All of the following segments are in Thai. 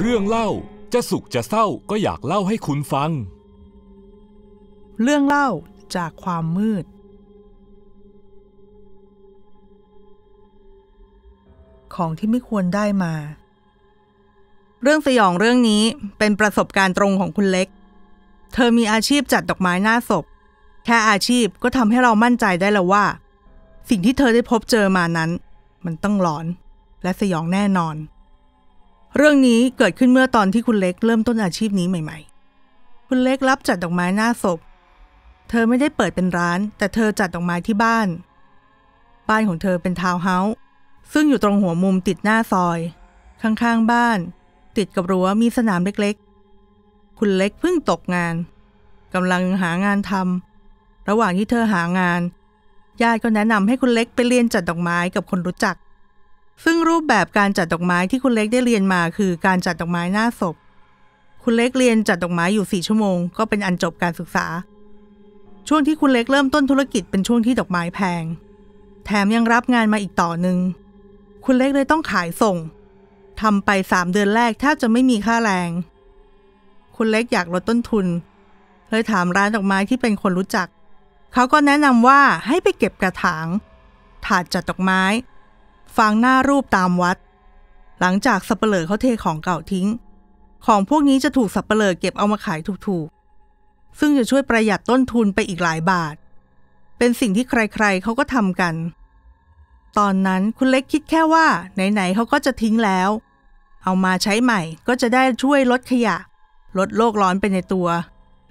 เรื่องเล่าจะสุขจะเศร้าก็อยากเล่าให้คุณฟัง เรื่องเล่าจากความมืด ของที่ไม่ควรได้มา เรื่องสยองเรื่องนี้เป็นประสบการณ์ตรงของคุณเล็ก เธอมีอาชีพจัดดอกไม้หน้าศพแค่อาชีพก็ทำให้เรามั่นใจได้แล้วว่า สิ่งที่เธอได้พบเจอมานั้น มันต้องหลอนและสยองแน่นอนเรื่องนี้เกิดขึ้นเมื่อตอนที่คุณเล็กเริ่มต้นอาชีพนี้ใหม่ๆ คุณเล็กรับจัดดอกไม้หน้าศพ เธอไม่ได้เปิดเป็นร้านแต่เธอจัดดอกไม้ที่บ้าน บ้านของเธอเป็นทาวน์เฮาส์ซึ่งอยู่ตรงหัวมุมติดหน้าซอย ข้างๆบ้าน ติดกับรั้วมีสนามเล็กๆ คุณเล็กเพิ่งตกงานกำลังหางานทำระหว่างที่เธอหางานญาติก็แนะนำให้คุณเล็กไปเรียนจัดดอกไม้กับคนรู้จักซึ่งรูปแบบการจัดดอกไม้ที่คุณเล็กได้เรียนมาคือการจัดดอกไม้หน้าศพ คุณเล็กเรียนจัดดอกไม้อยู่สี่ชั่วโมงก็เป็นอันจบการศึกษา ช่วงที่คุณเล็กเริ่มต้นธุรกิจเป็นช่วงที่ดอกไม้แพง แถมยังรับงานมาอีกต่อหนึ่ง คุณเล็กเลยต้องขายส่งทำไปสามเดือนแรกแทบจะไม่มีค่าแรง คุณเล็กอยากลดต้นทุนเลยถามร้านดอกไม้ที่เป็นคนรู้จัก เขาก็แนะนำว่าให้ไปเก็บกระถางถาดจัดดอกไม้ฟางหน้ารูปตามวัด หลังจากสับเปลือเขาเทของเก่าทิ้ง ของพวกนี้จะถูกสับเปลือเก็บเอามาขายถูกๆ ซึ่งจะช่วยประหยัดต้นทุนไปอีกหลายบาท เป็นสิ่งที่ใครๆเขาก็ทำกัน ตอนนั้นคุณเล็กคิดแค่ว่าไหนๆเขาก็จะทิ้งแล้ว เอามาใช้ใหม่ก็จะได้ช่วยลดขยะ ลดโลกร้อนไปในตัว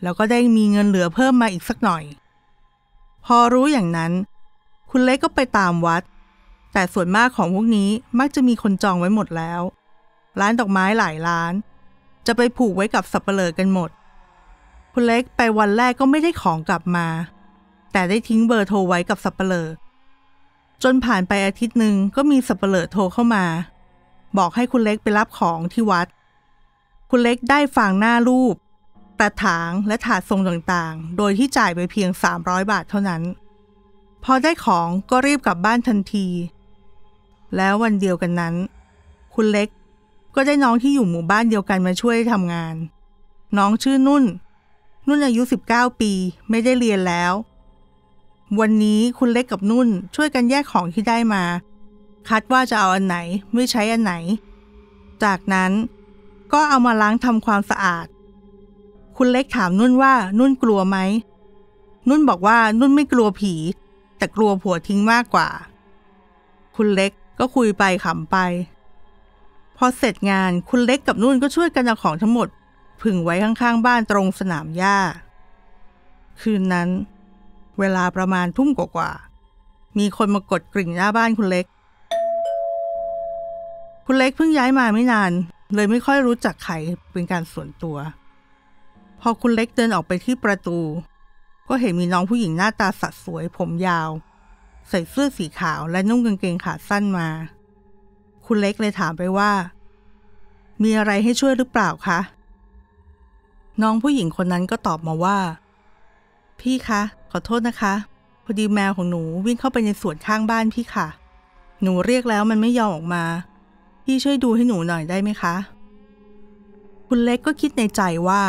แล้วก็ได้มีเงินเหลือเพิ่มมาอีกสักหน่อย พอรู้อย่างนั้น คุณเล็กก็ไปตามวัดแต่ส่วนมากของพวกนี้มักจะมีคนจองไว้หมดแล้ว ร้านดอกไม้หลายร้าน จะไปผูกไว้กับสับเปลือกันหมดคุณเล็กไปวันแรกก็ไม่ได้ของกลับมา แต่ได้ทิ้งเบอร์โทรไว้กับสับเปลือจนผ่านไปอาทิตย์หนึ่งก็มีสับเปลือโทรเข้ามา บอกให้คุณเล็กไปรับของที่วัด คุณเล็กได้ฝังหน้ารูปตะถางและถาดทรงต่างๆ โดยที่จ่ายไปเพียง300บาทเท่านั้นพอได้ของก็รีบกลับบ้านทันทีแล้ววันเดียวกันนั้น คุณเล็กก็ได้น้องที่อยู่หมู่บ้านเดียวกันมาช่วยทำงาน น้องชื่อนุ่น นุ่นอายุ 19 ปีไม่ได้เรียนแล้ว วันนี้คุณเล็กกับนุ่นช่วยกันแยกของที่ได้มา คัดว่าจะเอาอันไหนไม่ใช้อันไหน จากนั้นก็เอามาล้างทำความสะอาด คุณเล็กถามนุ่นว่านุ่นกลัวไหมนุ่นบอกว่านุ่นไม่กลัวผี แต่กลัวผัวทิ้งมากกว่า คุณเล็กก็คุยไปขำไป พอเสร็จงานคุณเล็กกับนุ่นก็ช่วยกันเอาของทั้งหมดพึ่งไว้ข้างๆ บ้านตรงสนามหญ้า คืนนั้น เวลาประมาณทุ่มกว่าๆมีคนมากดกริ่งหน้าบ้านคุณเล็ก คุณเล็กเพิ่งย้ายมาไม่นานเลยไม่ค่อยรู้จักใครเป็นการส่วนตัว พอคุณเล็กเดินออกไปที่ประตู ก็เห็นมีน้องผู้หญิงหน้าตาสัดสวยผมยาวใส่เสื้อสีขาวและนุ่งกางเกงขาสั้นมา คุณเล็กเลยถามไปว่า มีอะไรให้ช่วยหรือเปล่าคะ น้องผู้หญิงคนนั้นก็ตอบมาว่า พี่คะขอโทษนะคะ พอดีแมวของหนูวิ่งเข้าไปในสวนข้างบ้านพี่ค่ะ หนูเรียกแล้วมันไม่ยอมออกมา พี่ช่วยดูให้หนูหน่อยได้ไหมคะ คุณเล็กก็คิดในใจว่า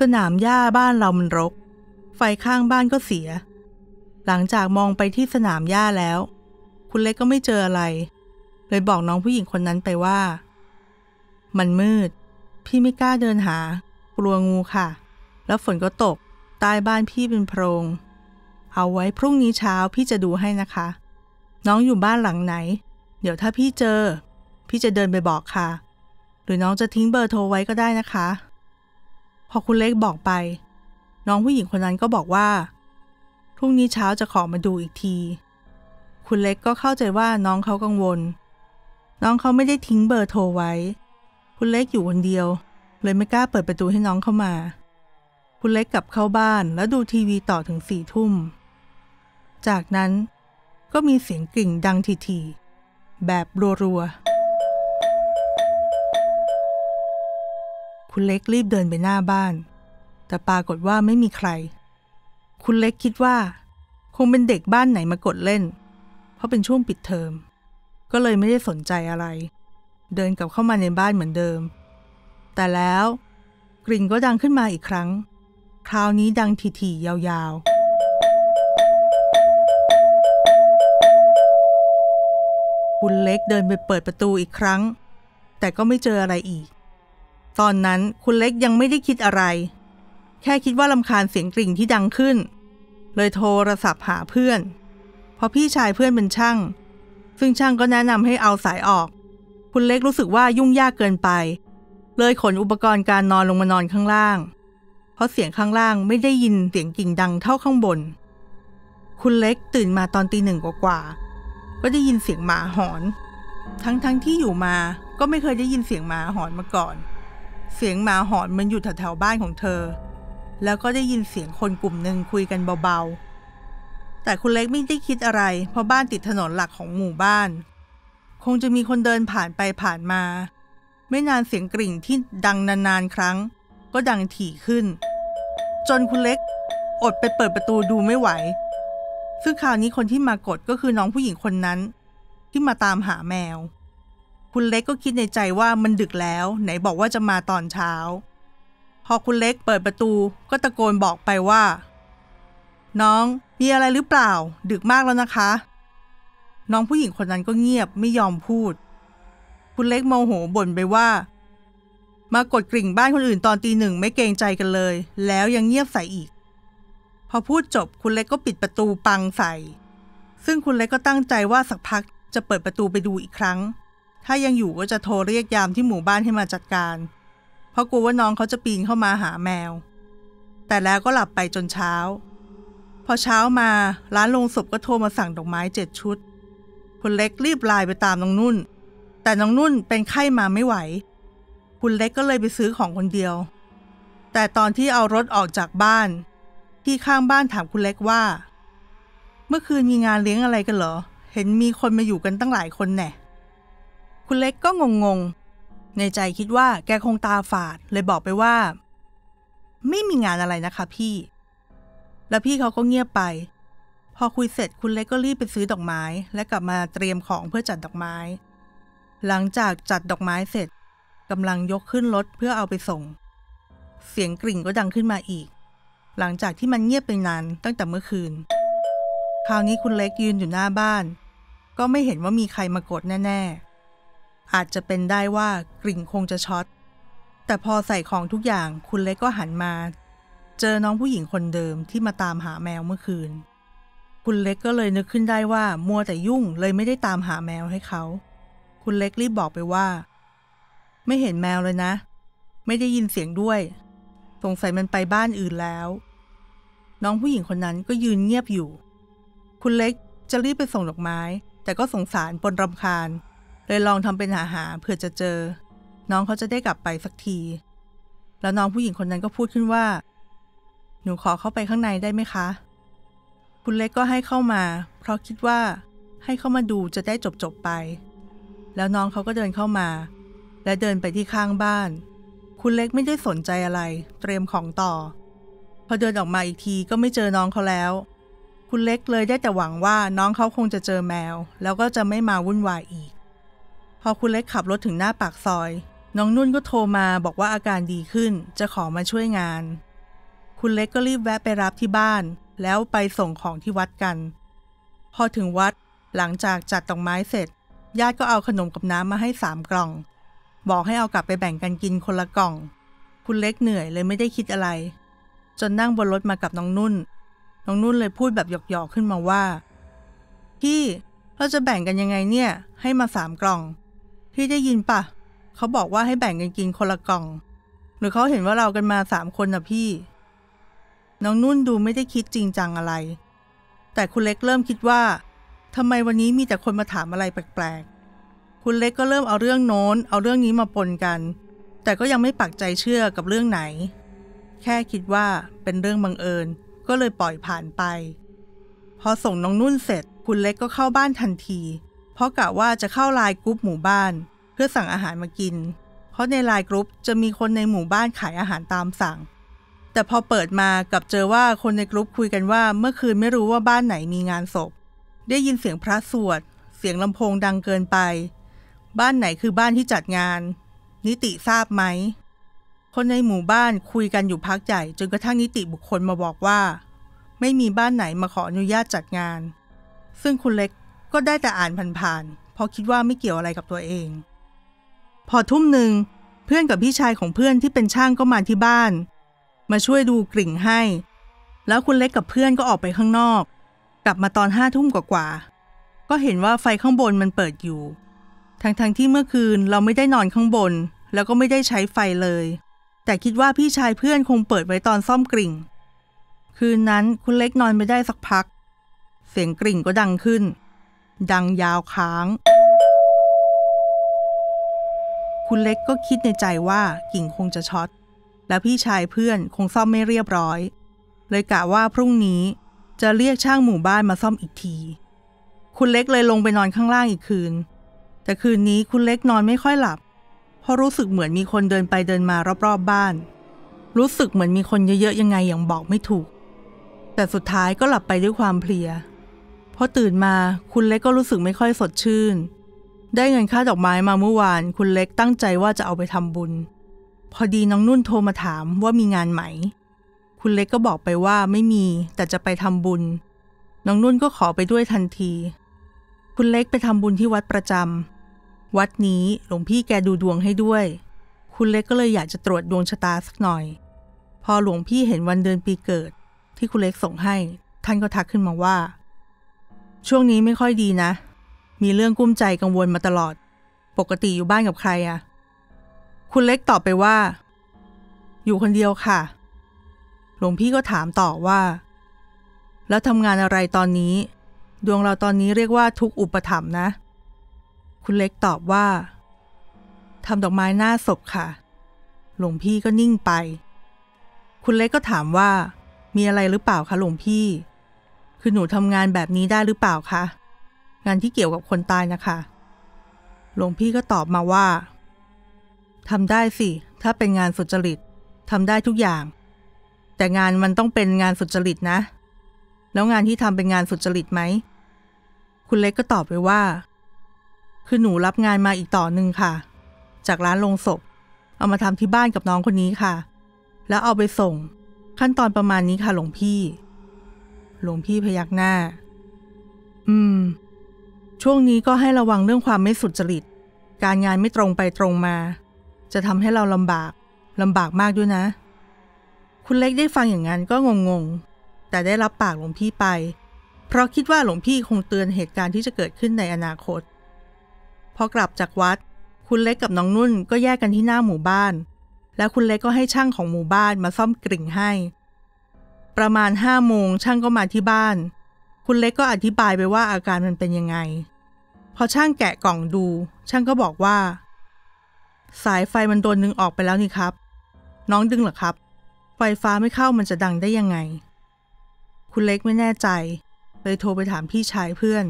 สนามหญ้าบ้านเรามันรก ไฟข้างบ้านก็เสียหลังจากมองไปที่สนามหญ้าแล้ว คุณเล็กก็ไม่เจออะไรเลยบอกน้องผู้หญิงคนนั้นไปว่า มันมืด พี่ไม่กล้าเดินหา กลัวงูค่ะ แล้วฝนก็ตกใต้บ้านพี่เป็นโพรง เอาไว้พรุ่งนี้เช้าพี่จะดูให้นะคะ น้องอยู่บ้านหลังไหน เดี๋ยวถ้าพี่เจอ พี่จะเดินไปบอกค่ะ หรือน้องจะทิ้งเบอร์โทรไว้ก็ได้นะคะ พอคุณเล็กบอกไป น้องผู้หญิงคนนั้นก็บอกว่าพรุ่งนี้เช้าจะขอมาดูอีกที คุณเล็กก็เข้าใจว่าน้องเขากังวล น้องเขาไม่ได้ทิ้งเบอร์โทรไว้ คุณเล็กอยู่คนเดียว เลยไม่กล้าเปิดประตูให้น้องเข้ามา คุณเล็กกลับเข้าบ้านแล้วดูทีวีต่อถึงสี่ทุ่ม จากนั้นก็มีเสียงกริ่งดังทีๆแบบรัวๆ คุณเล็กรีบเดินไปหน้าบ้าน แต่ปรากฏว่าไม่มีใครคุณเล็กคิดว่าคงเป็นเด็กบ้านไหนมากดเล่น เพราะเป็นช่วงปิดเทอมก็เลยไม่ได้สนใจอะไร เดินกลับเข้ามาในบ้านเหมือนเดิม แต่แล้วกลิ่นก็ดังขึ้นมาอีกครั้ง คราวนี้ดังถี่ๆยาว ๆ คุณเล็กเดินไปเปิดประตูอีกครั้ง แต่ก็ไม่เจออะไรอีก ตอนนั้นคุณเล็กยังไม่ได้คิดอะไรแค่คิดว่าลำคาญเสียงกริ่งที่ดังขึ้น เลยโทรศัพท์หาเพื่อน เพราะพี่ชายเพื่อนเป็นช่าง ซึ่งช่างก็แนะนำให้เอาสายออก คุณเล็กรู้สึกว่ายุ่งยากเกินไป เลยขนอุปกรณ์การนอนลงมานอนข้างล่าง เพราะเสียงข้างล่างไม่ได้ยินเสียงกิ่งดังเท่าข้างบน คุณเล็กตื่นมาตอนตีหนึ่งกว่า ก็ได้ยินเสียงหมาหอน ทั้งๆทที่อยู่มาก็ไม่เคยได้ยินเสียงหมาหอนมาก่อน เสียงหมาหอนมันอยู่แถวๆบ้านของเธอแล้วก็ได้ยินเสียงคนกลุ่มหนึ่งคุยกันเบา ๆ แต่คุณเล็กไม่ได้คิดอะไร เพราะบ้านติดถนนหลักของหมู่บ้าน คงจะมีคนเดินผ่านไปผ่านมา ไม่นานเสียงกริ่งที่ดังนานๆครั้ง ก็ดังถี่ขึ้น จนคุณเล็กอดไปเปิดประตูดูไม่ไหวซึ่งคราวนี้คนที่มากดก็คือน้องผู้หญิงคนนั้นที่มาตามหาแมว คุณเล็กก็คิดในใจว่ามันดึกแล้ว ไหนบอกว่าจะมาตอนเช้าพอคุณเล็กเปิดประตูก็ตะโกนบอกไปว่า น้อง มีอะไรหรือเปล่า ดึกมากแล้วนะคะ น้องผู้หญิงคนนั้นก็เงียบไม่ยอมพูด คุณเล็กโมโหบ่นไปว่า มากดกริ่งบ้านคนอื่นตอนตีหนึ่งไม่เกรงใจกันเลย แล้วยังเงียบใส่อีก พอพูดจบคุณเล็กก็ปิดประตูปังใส่ ซึ่งคุณเล็กก็ตั้งใจว่าสักพักจะเปิดประตูไปดูอีกครั้ง ถ้ายังอยู่ก็จะโทรเรียกยามที่หมู่บ้านให้มาจัดการเพราะกลัวว่าน้องเขาจะปีนเข้ามาหาแมว แต่แล้วก็หลับไปจนเช้า พอเช้ามาร้านลงศพก็โทรมาสั่งดอกไม้เจ็ดชุด คุณเล็กรีบไลน์ไปตามน้องนุ่น แต่น้องนุ่นเป็นไข้มาไม่ไหว คุณเล็กก็เลยไปซื้อของคนเดียว แต่ตอนที่เอารถออกจากบ้านที่ข้างบ้านถามคุณเล็กว่า เมื่อคืนมีงานเลี้ยงอะไรกันเหรอ เห็นมีคนมาอยู่กันตั้งหลายคนแน่คุณเล็กก็งงงในใจคิดว่าแกคงตาฝาด เลยบอกไปว่า ไม่มีงานอะไรนะคะ พี่ แล้วพี่เขาก็เงียบไป พอคุยเสร็จคุณเล็กก็รีบไปซื้อดอกไม้และกลับมาเตรียมของเพื่อจัดดอกไม้ หลังจากจัดดอกไม้เสร็จกำลังยกขึ้นรถเพื่อเอาไปส่ง เสียงกริ่งก็ดังขึ้นมาอีก หลังจากที่มันเงียบไปนานตั้งแต่เมื่อคืน คราวนี้คุณเล็กยืนอยู่หน้าบ้าน ก็ไม่เห็นว่ามีใครมากดแน่ๆอาจจะเป็นได้ว่ากลิ่งคงจะช็อต แต่พอใส่ของทุกอย่างคุณเล็กก็หันมา เจอน้องผู้หญิงคนเดิมที่มาตามหาแมวเมื่อคืน คุณเล็กก็เลยนึกขึ้นได้ว่ามัวแต่ยุ่งเลยไม่ได้ตามหาแมวให้เขา คุณเล็กรีบบอกไปว่า ไม่เห็นแมวเลยนะ ไม่ได้ยินเสียงด้วย สงสัยมันไปบ้านอื่นแล้ว น้องผู้หญิงคนนั้นก็ยืนเงียบอยู่ คุณเล็กจะรีบไปส่งดอกไม้ แต่ก็สงสารปนรำคาญเลยลองทำเป็นหาหาเผื่อจะเจอ น้องเขาจะได้กลับไปสักที แล้วน้องผู้หญิงคนนั้นก็พูดขึ้นว่า หนูขอเข้าไปข้างในได้ไหมคะ คุณเล็กก็ให้เข้ามา เพราะคิดว่า ให้เข้ามาดูจะได้จบจบไป แล้วน้องเขาก็เดินเข้ามา และเดินไปที่ข้างบ้าน คุณเล็กไม่ได้สนใจอะไร เตรียมของต่อ พอเดินออกมาอีกทีก็ไม่เจอน้องเขาแล้ว คุณเล็กเลยได้แต่หวังว่า น้องเขาคงจะเจอแมว แล้วก็จะไม่มาวุ่นวายอีกพอคุณเล็กขับรถถึงหน้าปากซอย น้องนุ่นก็โทรมาบอกว่าอาการดีขึ้นจะขอมาช่วยงาน คุณเล็กก็รีบแวะไปรับที่บ้าน แล้วไปส่งของที่วัดกัน พอถึงวัดหลังจากจัดตองไม้เสร็จญาติก็เอาขนมกับน้ำมาให้สามกล่อง บอกให้เอากลับไปแบ่งกันกินคนละกล่อง คุณเล็กเหนื่อยเลยไม่ได้คิดอะไร จนนั่งบนรถมากับน้องนุ่น น้องนุ่นเลยพูดแบบหยอกๆขึ้นมาว่าพี่เราจะแบ่งกันยังไงเนี่ย ให้มาสามกล่องพี่ได้ยินปะเขาบอกว่าให้แบ่งกันกินคนละกล่อง หรือเขาเห็นว่าเรา กันมาสามคนนะพี่ น้องนุ่นดูไม่ได้คิดจริงจังอะไร แต่คุณเล็กเริ่มคิดว่าทำไมวันนี้มีแต่คนมาถามอะไรแปลกๆ คุณเล็กก็เริ่มเอาเรื่องโน้น เอาเรื่องนี้มาปนกัน แต่ก็ยังไม่ปักใจเชื่อกับเรื่องไหน แค่คิดว่าเป็นเรื่องบังเอิญ ก็เลยปล่อยผ่านไป พอส่งน้องนุ่นเสร็จ คุณเล็กก็เข้าบ้านทันทีราะกะว่าจะเข้าไลน์กรุ๊ปหมู่บ้านเพื่อสั่งอาหารมากิน เพราะในไลน์กรุ๊ปจะมีคนในหมู่บ้านขายอาหารตามสั่ง แต่พอเปิดมากับเจอว่าคนในกรุ๊ปคุยกันว่า เมื่อคืนไม่รู้ว่าบ้านไหนมีงานศพ ได้ยินเสียงพระสวด เสียงลำโพงดังเกินไป บ้านไหนคือบ้านที่จัดงาน นิติทราบไหม คนในหมู่บ้านคุยกันอยู่พักใหญ่จนกระทั่งนิติบุคคลมาบอกว่าไม่มีบ้านไหนมาขออนุญาตจัดงาน ซึ่งคุณเล็กก็ได้แต่อ่านผ่านๆเพราะคิดว่าไม่เกี่ยวอะไรกับตัวเอง พอทุ่มหนึ่งเพื่อนกับพี่ชายของเพื่อนที่เป็นช่างก็มาที่บ้าน มาช่วยดูกลิ่งให้ แล้วคุณเล็กกับเพื่อนก็ออกไปข้างนอก กลับมาตอนห้าทุ่มกว่าๆก็เห็นว่าไฟข้างบนมันเปิดอยู่ ทั้งๆทที่เมื่อคืนเราไม่ได้นอนข้างบน แล้วก็ไม่ได้ใช้ไฟเลย แต่คิดว่าพี่ชายเพื่อนคงเปิดไว้ตอนซ่อมกลิ่ง คืนนั้นคุณเล็กนอนไม่ได้สักพัก เสียงกลิ่งก็ดังขึ้นดังยาวค้าง คุณเล็กก็คิดในใจว่ากิ่งคงจะช็อต และพี่ชายเพื่อนคงซ่อมไม่เรียบร้อย เลยกะว่าพรุ่งนี้จะเรียกช่างหมู่บ้านมาซ่อมอีกที คุณเล็กเลยลงไปนอนข้างล่างอีกคืน แต่คืนนี้คุณเล็กนอนไม่ค่อยหลับ เพราะรู้สึกเหมือนมีคนเดินไปเดินมารอบๆบบ้าน รู้สึกเหมือนมีคนเยอะๆ ยังไงอย่างบอกไม่ถูก แต่สุดท้ายก็หลับไปด้วยความเพลียพอตื่นมา คุณเล็กก็รู้สึกไม่ค่อยสดชื่น ได้เงินค่าดอกไม้มาเมื่อวาน คุณเล็กตั้งใจว่าจะเอาไปทำบุญ พอดีน้องนุ่นโทรมาถามว่ามีงานไหม คุณเล็กก็บอกไปว่าไม่มี แต่จะไปทำบุญ น้องนุ่นก็ขอไปด้วยทันที คุณเล็กไปทำบุญที่วัดประจำวัดนี้หลวงพี่แกดูดวงให้ด้วย คุณเล็กก็เลยอยากจะตรวจดวงชะตาสักหน่อย พอหลวงพี่เห็นวันเดือนปีเกิด ที่คุณเล็กส่งให้ ท่านก็ทักขึ้นมาว่าช่วงนี้ไม่ค่อยดีนะ มีเรื่องกุ้มใจกังวลมาตลอด ปกติอยู่บ้านกับใครอะคุณเล็กตอบไปว่า อยู่คนเดียวค่ะ หลวงพี่ก็ถามต่อว่า แล้วทำงานอะไรตอนนี้ ดวงเราตอนนี้เรียกว่าทุกอุปถัมภ์นะ คุณเล็กตอบว่า ทำดอกไม้หน้าศพค่ะ หลวงพี่ก็นิ่งไป คุณเล็กก็ถามว่า มีอะไรหรือเปล่าคะหลวงพี่คือหนูทำงานแบบนี้ได้หรือเปล่าคะงานที่เกี่ยวกับคนตายนะคะหลวงพี่ก็ตอบมาว่าทำได้สิ ถ้าเป็นงานสุจริตทำได้ทุกอย่าง แต่งานมันต้องเป็นงานสุจริตนะแล้วงานที่ทำเป็นงานสุจริตไหมคุณเล็กก็ตอบไปว่า คือหนูรับงานมาอีกต่อหนึ่งค่ะ จากร้านลงศพเอามาทำที่บ้านกับน้องคนนี้ค่ะ แล้วเอาไปส่ง ขั้นตอนประมาณนี้ค่ะหลวงพี่หลวงพี่พยักหน้า อืม ช่วงนี้ก็ให้ระวังเรื่องความไม่สุจริต การงานไม่ตรงไปตรงมา จะทำให้เราลำบาก ลำบากมากด้วยนะ คุณเล็กได้ฟังอย่างนั้น ก็งงๆ แต่ได้รับปากหลวงพี่ไป เพราะคิดว่าหลวงพี่คงเตือนเหตุการณ์ที่จะเกิดขึ้นในอนาคต พอกลับจากวัด คุณเล็กกับน้องนุ่นก็แยกกันที่หน้าหมู่บ้าน แล้วคุณเล็กก็ให้ช่างของหมู่บ้านมาซ่อมกริ่งให้ประมาณห้าโมงช่างก็มาที่บ้าน คุณเล็กก็อธิบายไปว่าอาการมันเป็นยังไง พอช่างแกะกล่องดู ช่างก็บอกว่า สายไฟมันโดนดึงออกไปแล้วนี่ครับ น้องดึงเหรอครับ ไฟฟ้าไม่เข้ามันจะดังได้ยังไง คุณเล็กไม่แน่ใจเลยโทรไปถามพี่ชายเพื่อน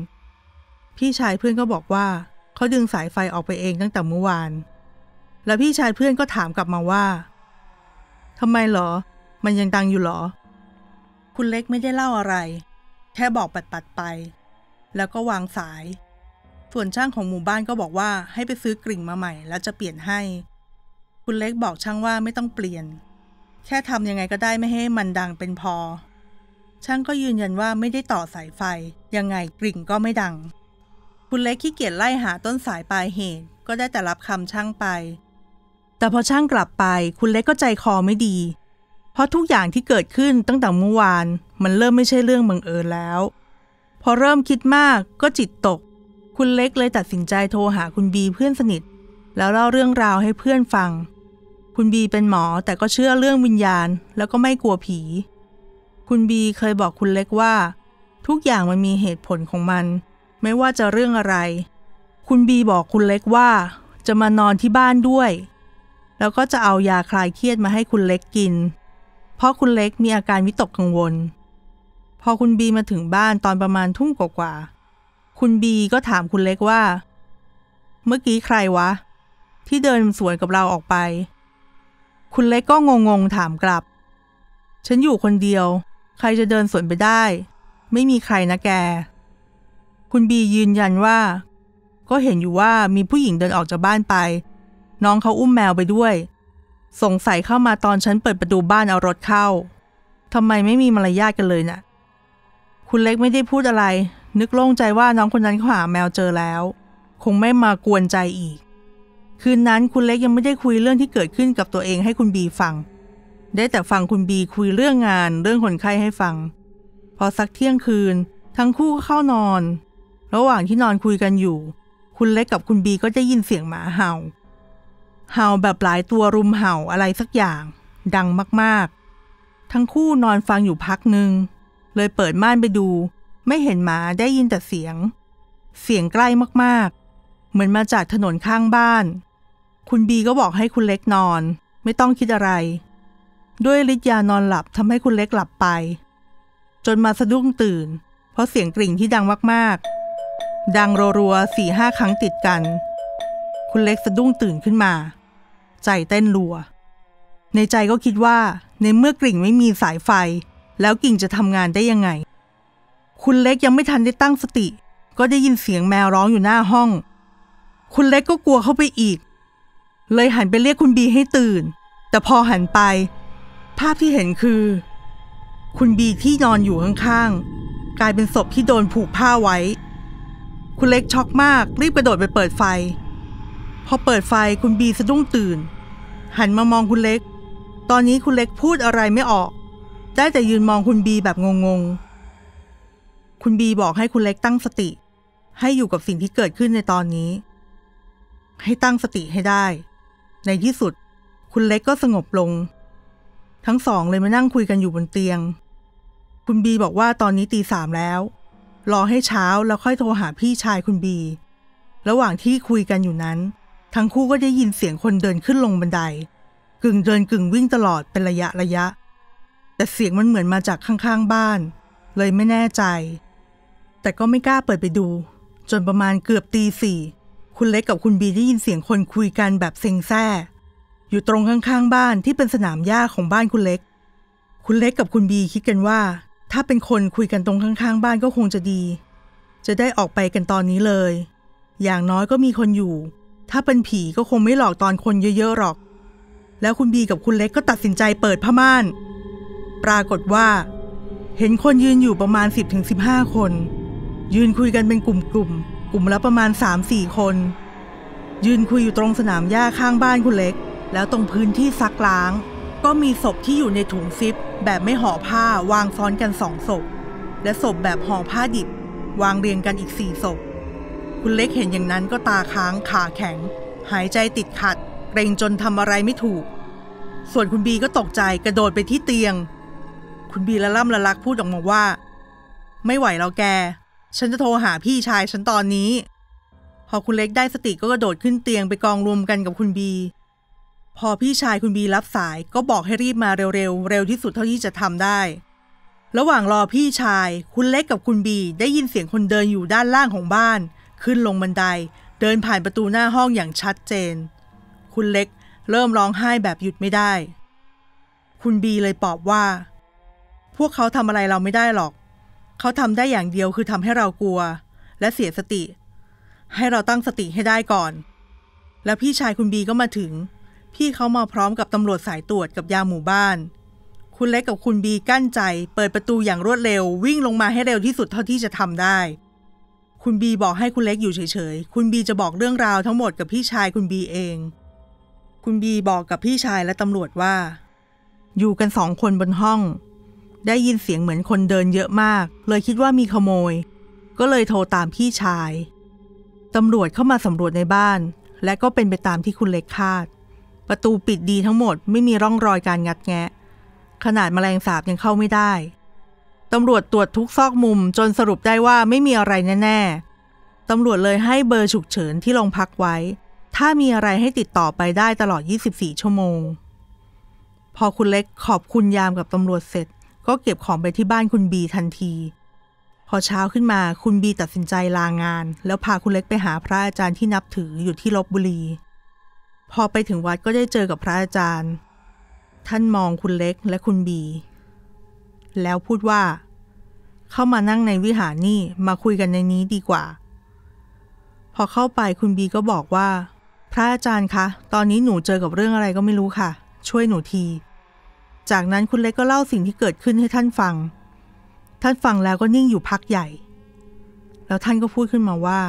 พี่ชายเพื่อนก็บอกว่าเขาดึงสายไฟออกไปเองตั้งแต่เมื่อวาน แล้ว พี่ชายเพื่อนก็ถามกลับมาว่าทำไมเหรอ มันยังดังอยู่เหรอคุณเล็กไม่ได้เล่าอะไร แค่บอกปัดๆไป แล้วก็วางสาย ส่วนช่างของหมู่บ้านก็บอกว่าให้ไปซื้อกริ่งมาใหม่แล้วจะเปลี่ยนให้ คุณเล็กบอกช่างว่าไม่ต้องเปลี่ยน แค่ทำยังไงก็ได้ไม่ให้มันดังเป็นพอ ช่างก็ยืนยันว่าไม่ได้ต่อสายไฟ ยังไงกริ่งก็ไม่ดัง คุณเล็กขี้เกียจไล่หาต้นสายปลายเหตุ ก็ได้แต่รับคำช่างไป แต่พอช่างกลับไป คุณเล็กก็ใจคอไม่ดีเพราะทุกอย่างที่เกิดขึ้นตั้งแต่เมื่อวาน มันเริ่มไม่ใช่เรื่องบังเอิญแล้ว พอเริ่มคิดมากก็จิตตก คุณเล็กเลยตัดสินใจโทรหาคุณบีเพื่อนสนิท แล้วเล่าเรื่องราวให้เพื่อนฟัง คุณบีเป็นหมอแต่ก็เชื่อเรื่องวิญญาณ แล้วก็ไม่กลัวผี คุณบีเคยบอกคุณเล็กว่า ทุกอย่างมันมีเหตุผลของมัน ไม่ว่าจะเรื่องอะไร คุณบีบอกคุณเล็กว่า จะมานอนที่บ้านด้วย แล้วก็จะเอายาคลายเครียดมาให้คุณเล็กกินราะคุณเล็กมีอาการวิตกกังวล พอคุณบีมาถึงบ้านตอนประมาณทุ่มกว่าๆคุณบีก็ถามคุณเล็กว่า เมื่อกี้ใครวะ ที่เดินสวนกับเราออกไป คุณเล็กก็งงๆ ถามกลับ ฉันอยู่คนเดียว ใครจะเดินสวนไปได้ ไม่มีใครนะแก คุณบียืนยันว่า ก็เห็นอยู่ว่ามีผู้หญิงเดินออกจากบ้านไป น้องเขาอุ้มแมวไปด้วยสงสัยเข้ามาตอนฉันเปิดประตูบ้านเอารถเข้า ทำไมไม่มีมารยาทกันเลยนะ่ะคุณเล็กไม่ได้พูดอะไร นึกโล่งใจว่าน้องคนนั้นเขาหาแมวเจอแล้ว คงไม่มากวนใจอีก คืนนั้นคุณเล็กยังไม่ได้คุยเรื่องที่เกิดขึ้นกับตัวเองให้คุณบีฟัง ได้แต่ฟังคุณบีคุยเรื่องงานเรื่องคนไข้ให้ฟัง พอสักเที่ยงคืนทั้งคู่ก็เข้านอน ระหว่างที่นอนคุยกันอยู่ คุณเล็กกับคุณบีก็ได้ยินเสียงหมาเห่าเห่าแบบหลายตัวรุมเห่าอะไรสักอย่าง ดังมากๆ ทั้งคู่นอนฟังอยู่พักหนึ่งเลยเปิดม่านไปดู ไม่เห็นหมาได้ยินแต่เสียง เสียงใกล้มากๆ เหมือนมาจากถนนข้างบ้าน คุณบีก็บอกให้คุณเล็กนอน ไม่ต้องคิดอะไร ด้วยฤทธิ์ยานอนหลับทำให้คุณเล็กหลับไป จนมาสะดุ้งตื่น เพราะเสียงกริ่งที่ดังมากๆ ดังรัวๆสี่ห้าครั้งติดกัน คุณเล็กสะดุ้งตื่นขึ้นมาใจเต้นรัว ในใจก็คิดว่าในเมื่อกริ่งไม่มีสายไฟ แล้วกิ่งจะทำงานได้ยังไง คุณเล็กยังไม่ทันได้ตั้งสติก็ได้ยินเสียงแมวร้องอยู่หน้าห้อง คุณเล็กก็กลัวเข้าไปอีก เลยหันไปเรียกคุณบีให้ตื่น แต่พอหันไป ภาพที่เห็นคือ คุณบีที่นอนอยู่ข้างๆกลายเป็นศพที่โดนผูกผ้าไว้ คุณเล็กช็อกมากรีบกระโดดไปเปิดไฟ พอเปิดไฟคุณบีสะดุ้งตื่นหันมามองคุณเล็ก ตอนนี้คุณเล็กพูดอะไรไม่ออก ได้แต่ยืนมองคุณบีแบบงงๆ คุณบีบอกให้คุณเล็กตั้งสติ ให้อยู่กับสิ่งที่เกิดขึ้นในตอนนี้ ให้ตั้งสติให้ได้ ในที่สุดคุณเล็กก็สงบลง ทั้งสองเลยมานั่งคุยกันอยู่บนเตียง คุณบีบอกว่าตอนนี้ตีสามแล้ว รอให้เช้าแล้วค่อยโทรหาพี่ชายคุณบี ระหว่างที่คุยกันอยู่นั้นทั้งคู่ก็ได้ยินเสียงคนเดินขึ้นลงบันได กึ่งเดินกึ่งวิ่งตลอดเป็นระยะระยะ แต่เสียงมันเหมือนมาจากข้างๆ บ้าน เลยไม่แน่ใจ แต่ก็ไม่กล้าเปิดไปดู จนประมาณเกือบตีสี่ คุณเล็กกับคุณบีได้ยินเสียงคนคุยกันแบบเซ็งแซ่ อยู่ตรงข้าง ๆ บ้านที่เป็นสนามหญ้าของบ้านคุณเล็ก คุณเล็กกับคุณบีคิดกันว่า ถ้าเป็นคนคุยกันตรงข้างๆ บ้านก็คงจะดี จะได้ออกไปกันตอนนี้เลย อย่างน้อยก็มีคนอยู่ถ้าเป็นผีก็คงไม่หลอกตอนคนเยอะ ๆ หรอก แล้วคุณบีกับคุณเล็กก็ตัดสินใจเปิดผ้าม่าน ปรากฏว่า เห็นคนยืนอยู่ประมาณ 10-15 คน ยืนคุยกันเป็นกลุ่มๆกลุ่มละประมาณ3-4คนยืนคุยอยู่ตรงสนามหญ้าข้างบ้านคุณเล็ก แล้วตรงพื้นที่ซักล้าง ก็มีศพที่อยู่ในถุงซิปแบบไม่ห่อผ้าวางซ้อนกันสองศพและศพแบบห่อผ้าดิบ วางเรียงกันอีกสี่ศพคุณเล็กเห็นอย่างนั้นก็ตาค้างขาแข็ง หายใจติดขัดเกรงจนทำอะไรไม่ถูก ส่วนคุณบีก็ตกใจกระโดดไปที่เตียง คุณบีละล่ำละลักพูดออกมาว่า ไม่ไหวแล้วแก ฉันจะโทรหาพี่ชายฉันตอนนี้ พอคุณเล็กได้สติก็กระโดดขึ้นเตียงไปกองรวมกันกับคุณบี พอพี่ชายคุณบีรับสายก็บอกให้รีบมาเร็วๆ เร็วที่สุดเท่าที่จะทำได้ ระหว่างรอพี่ชายคุณเล็กกับคุณบีได้ยินเสียงคนเดินอยู่ด้านล่างของบ้านขึ้นลงบันได เดินผ่านประตูหน้าห้องอย่างชัดเจน คุณเล็กเริ่มร้องไห้แบบหยุดไม่ได้ คุณบีเลยปอบว่า พวกเขาทำอะไรเราไม่ได้หรอก เขาทำได้อย่างเดียวคือทำให้เรากลัว และเสียสติ ให้เราตั้งสติให้ได้ก่อน แล้วพี่ชายคุณบีก็มาถึง พี่เขามาพร้อมกับตำรวจสายตรวจกับยาหมู่บ้าน คุณเล็กกับคุณบีกั้นใจเปิดประตูอย่างรวดเร็ว วิ่งลงมาให้เร็วที่สุดเท่าที่จะทำได้คุณบีบอกให้คุณเล็กอยู่เฉยๆ คุณบีจะบอกเรื่องราวทั้งหมดกับพี่ชายคุณบีเอง คุณบีบอกกับพี่ชายและตำรวจว่า อยู่กันสองคนบนห้อง ได้ยินเสียงเหมือนคนเดินเยอะมาก เลยคิดว่ามีขโมย ก็เลยโทรตามพี่ชายตำรวจเข้ามาสำรวจในบ้าน และก็เป็นไปตามที่คุณเล็กคาด ประตูปิดดีทั้งหมดไม่มีร่องรอยการงัดแงะ ขนาดแมลงสาบยังเข้าไม่ได้ตำรวจตรวจทุกซอกมุมจนสรุปได้ว่าไม่มีอะไรแน่ๆ ตำรวจเลยให้เบอร์ฉุกเฉินที่โรงพักไว้ ถ้ามีอะไรให้ติดต่อไปได้ตลอด 24 ชั่วโมง พอคุณเล็กขอบคุณยามกับตำรวจเสร็จก็เก็บของไปที่บ้านคุณบีทันที พอเช้าขึ้นมาคุณบีตัดสินใจลางงาน แล้วพาคุณเล็กไปหาพระอาจารย์ที่นับถืออยู่ที่ลบบุรี พอไปถึงวัดก็ได้เจอกับพระอาจารย์ ท่านมองคุณเล็กและคุณบีแล้วพูดว่า เข้ามานั่งในวิหารนี่มาคุยกันในนี้ดีกว่า พอเข้าไปคุณบีก็บอกว่า พระอาจารย์คะ ตอนนี้หนูเจอกับเรื่องอะไรก็ไม่รู้ค่ะ ช่วยหนูที จากนั้นคุณเล็กก็เล่าสิ่งที่เกิดขึ้นให้ท่านฟัง ท่านฟังแล้วก็นิ่งอยู่พักใหญ่ แล้วท่านก็พูดขึ้นมาว่า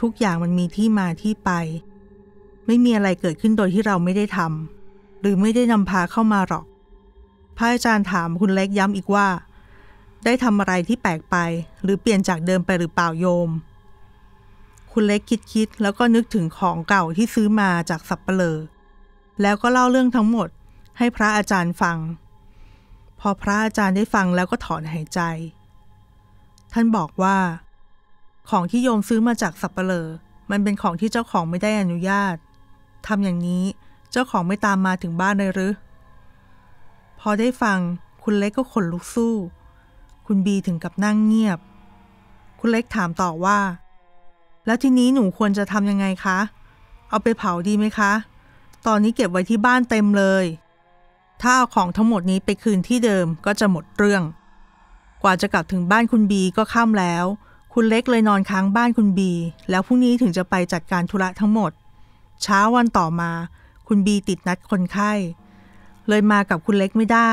ทุกอย่างมันมีที่มาที่ไป ไม่มีอะไรเกิดขึ้นโดยที่เราไม่ได้ทำหรือไม่ได้นำพาเข้ามาหรอกพระอาจารย์ถามคุณเล็กย้ำอีกว่า ได้ทำอะไรที่แปลกไปหรือเปลี่ยนจากเดิมไปหรือเปล่าโยม คุณเล็กคิดๆแล้วก็นึกถึงของเก่าที่ซื้อมาจากสับเปลอ แล้วก็เล่าเรื่องทั้งหมดให้พระอาจารย์ฟัง พอพระอาจารย์ได้ฟังแล้วก็ถอนหายใจ ท่านบอกว่า ของที่โยมซื้อมาจากสับเปลอ มันเป็นของที่เจ้าของไม่ได้อนุญาตทำอย่างนี้เจ้าของไม่ตามมาถึงบ้านเลยหรือพอได้ฟังคุณเล็กก็ขนลุกสู้ คุณบีถึงกับนั่งเงียบ คุณเล็กถามต่อว่า แล้วทีนี้หนูควรจะทำยังไงคะ เอาไปเผาดีไหมคะ ตอนนี้เก็บไว้ที่บ้านเต็มเลย ถ้าเอาของทั้งหมดนี้ไปคืนที่เดิมก็จะหมดเรื่อง กว่าจะกลับถึงบ้านคุณบีก็ค่ำแล้ว คุณเล็กเลยนอนค้างบ้านคุณบี แล้วพรุ่งนี้ถึงจะไปจัดการธุระทั้งหมด เช้าวันต่อมา คุณบีติดนัดคนไข้เลยมากับคุณเล็กไม่ได้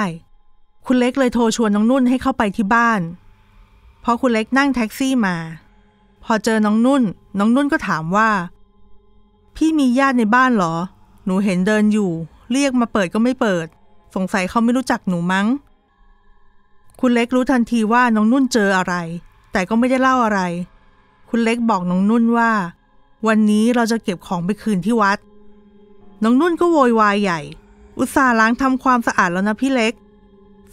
คุณเล็กเลยโทรชวนน้องนุ่นให้เข้าไปที่บ้านพอคุณเล็กนั่งแท็กซี่มา พอเจอน้องนุ่น น้องนุ่นก็ถามว่า พี่มีญาติในบ้านเหรอ หนูเห็นเดินอยู่ เรียกมาเปิดก็ไม่เปิด สงสัยเขาไม่รู้จักหนูมั้ง คุณเล็กรู้ทันทีว่าน้องนุ่นเจออะไร แต่ก็ไม่ได้เล่าอะไร คุณเล็กบอกน้องนุ่นว่า วันนี้เราจะเก็บของไปคืนที่วัด น้องนุ่นก็โวยวายใหญ่อุตส่าห์ล้างทำความสะอาดแล้วนะพี่เล็ก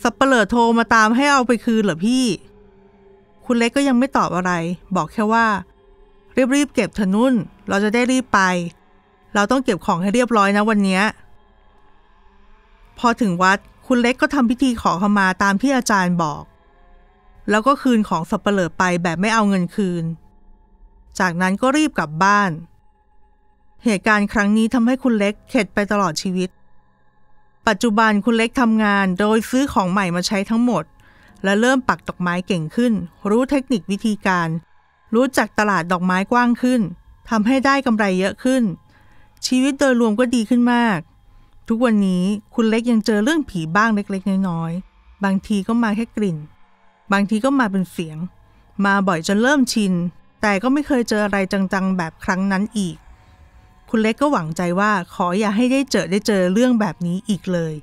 สับเปลือโทรมาตามให้เอาไปคืนเหรอพี่ คุณเล็กก็ยังไม่ตอบอะไร บอกแค่ว่ารีบๆเก็บเถนุ่นเราจะได้รีบไป เราต้องเก็บของให้เรียบร้อยนะวันนี้พอถึงวัด คุณเล็กก็ทำพิธีขอขมาตามที่อาจารย์บอก แล้วก็คืนของสับเปลือไปแบบไม่เอาเงินคืน จากนั้นก็รีบกลับบ้าน เหตุการณ์ครั้งนี้ทำให้คุณเล็กเข็ดไปตลอดชีวิตปัจจุบันคุณเล็กทำงานโดยซื้อของใหม่มาใช้ทั้งหมด และเริ่มปักดอกไม้เก่งขึ้น รู้เทคนิควิธีการ รู้จักตลาดดอกไม้กว้างขึ้นทำให้ได้กำไรเยอะขึ้น ชีวิตโดยรวมก็ดีขึ้นมาก ทุกวันนี้คุณเล็กยังเจอเรื่องผีบ้างเล็กๆน้อยๆบางทีก็มาแค่กลิ่น บางทีก็มาเป็นเสียง มาบ่อยจนเริ่มชิน แต่ก็ไม่เคยเจออะไรจังๆแบบครั้งนั้นอีกคุณเล็กก็หวังใจว่าขออย่าให้ได้เจอได้เจอเรื่องแบบนี้อีกเลย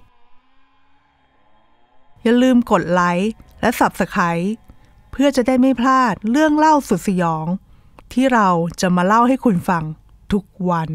อย่าลืมกดไลค์และ s ับสไคร b เพื่อจะได้ไม่พลาดเรื่องเล่าสุดสยอง ที่เราจะมาเล่าให้คุณฟังทุกวัน